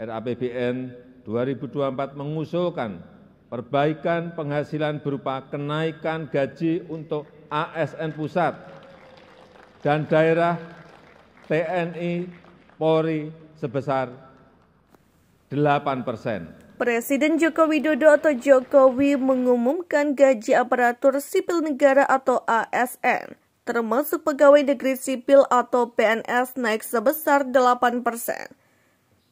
rapbn 2024 mengusulkan perbaikan penghasilan berupa kenaikan gaji untuk asn pusat dan daerah TNI Polri sebesar 8 persen. Presiden Joko Widodo atau Jokowi mengumumkan gaji aparatur sipil negara atau ASN, termasuk pegawai negeri sipil atau PNS naik sebesar 8 persen.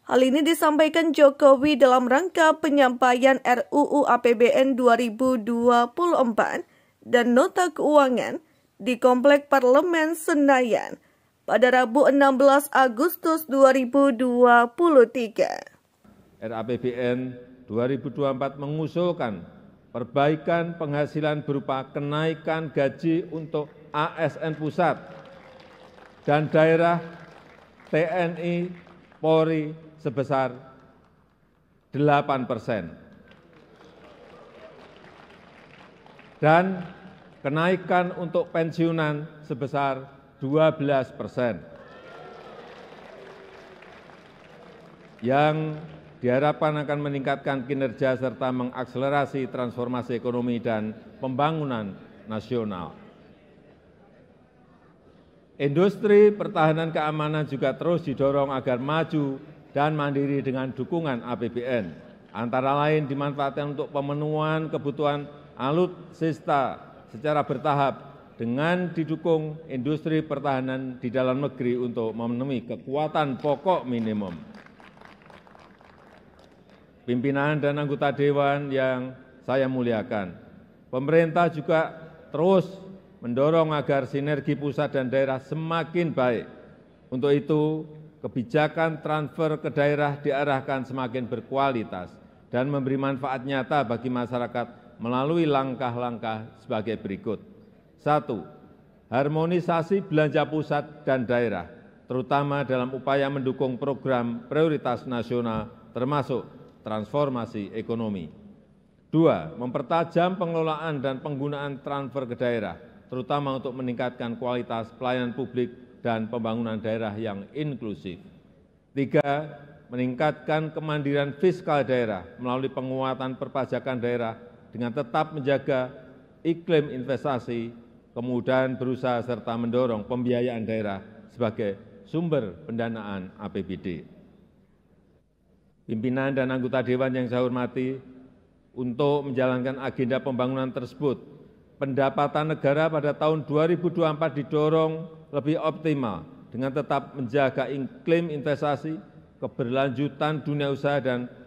Hal ini disampaikan Jokowi dalam rangka penyampaian RUU APBN 2024 dan nota keuangan di Komplek Parlemen Senayan pada Rabu 16 Agustus 2023. RAPBN 2024 mengusulkan perbaikan penghasilan berupa kenaikan gaji untuk ASN pusat dan daerah TNI Polri sebesar 8 persen. Dan kenaikan untuk pensiunan sebesar 12 persen. Yang diharapkan akan meningkatkan kinerja serta mengakselerasi transformasi ekonomi dan pembangunan nasional. Industri pertahanan keamanan juga terus didorong agar maju dan mandiri dengan dukungan APBN, antara lain dimanfaatkan untuk pemenuhan kebutuhan alutsista secara bertahap dengan didukung industri pertahanan di dalam negeri untuk memenuhi kekuatan pokok minimum. Pimpinan dan anggota dewan yang saya muliakan, pemerintah juga terus mendorong agar sinergi pusat dan daerah semakin baik. Untuk itu, kebijakan transfer ke daerah diarahkan semakin berkualitas dan memberi manfaat nyata bagi masyarakat melalui langkah-langkah sebagai berikut. Satu, harmonisasi belanja pusat dan daerah, terutama dalam upaya mendukung program prioritas nasional termasuk transformasi ekonomi. Dua, mempertajam pengelolaan dan penggunaan transfer ke daerah, terutama untuk meningkatkan kualitas pelayanan publik dan pembangunan daerah yang inklusif. Tiga, meningkatkan kemandirian fiskal daerah melalui penguatan perpajakan daerah dengan tetap menjaga iklim investasi, kemudian berusaha serta mendorong pembiayaan daerah sebagai sumber pendanaan APBD. Pimpinan dan anggota Dewan yang saya hormati, untuk menjalankan agenda pembangunan tersebut pendapatan negara pada tahun 2024 didorong lebih optimal dengan tetap menjaga iklim investasi, keberlanjutan dunia usaha, dan